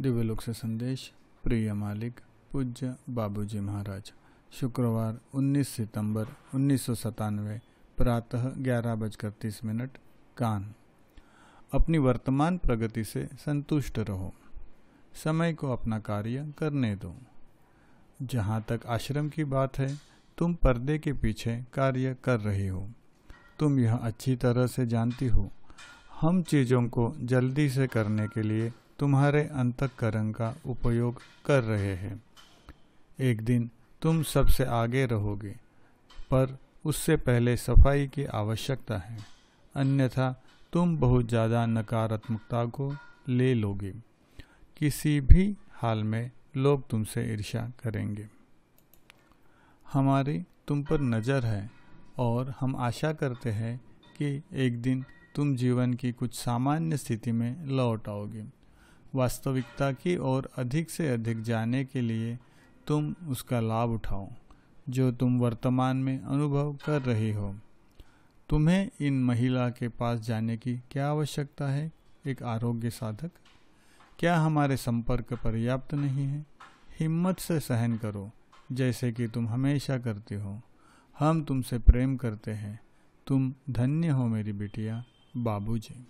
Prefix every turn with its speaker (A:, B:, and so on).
A: दिव्यलोक से संदेश प्रिय मालिक पूज्य बाबूजी महाराज शुक्रवार 19 सितंबर उन्नीस प्रातः ग्यारह बजकर तीस मिनट कान अपनी वर्तमान प्रगति से संतुष्ट रहो समय को अपना कार्य करने दो जहाँ तक आश्रम की बात है तुम पर्दे के पीछे कार्य कर रही हो तुम यह अच्छी तरह से जानती हो हम चीज़ों को जल्दी से करने के लिए तुम्हारे अंतकरण का उपयोग कर रहे हैं एक दिन तुम सबसे आगे रहोगे पर उससे पहले सफाई की आवश्यकता है अन्यथा तुम बहुत ज़्यादा नकारात्मकता को ले लोगे किसी भी हाल में लोग तुमसे ईर्ष्या करेंगे हमारी तुम पर नज़र है और हम आशा करते हैं कि एक दिन तुम जीवन की कुछ सामान्य स्थिति में लौट आओगे वास्तविकता की ओर अधिक से अधिक जाने के लिए तुम उसका लाभ उठाओ जो तुम वर्तमान में अनुभव कर रहे हो तुम्हें इन महिला के पास जाने की क्या आवश्यकता है एक आरोग्य साधक क्या हमारे संपर्क पर्याप्त नहीं है हिम्मत से सहन करो जैसे कि तुम हमेशा करते हो हम तुमसे प्रेम करते हैं तुम धन्य हो मेरी बिटिया बाबूजी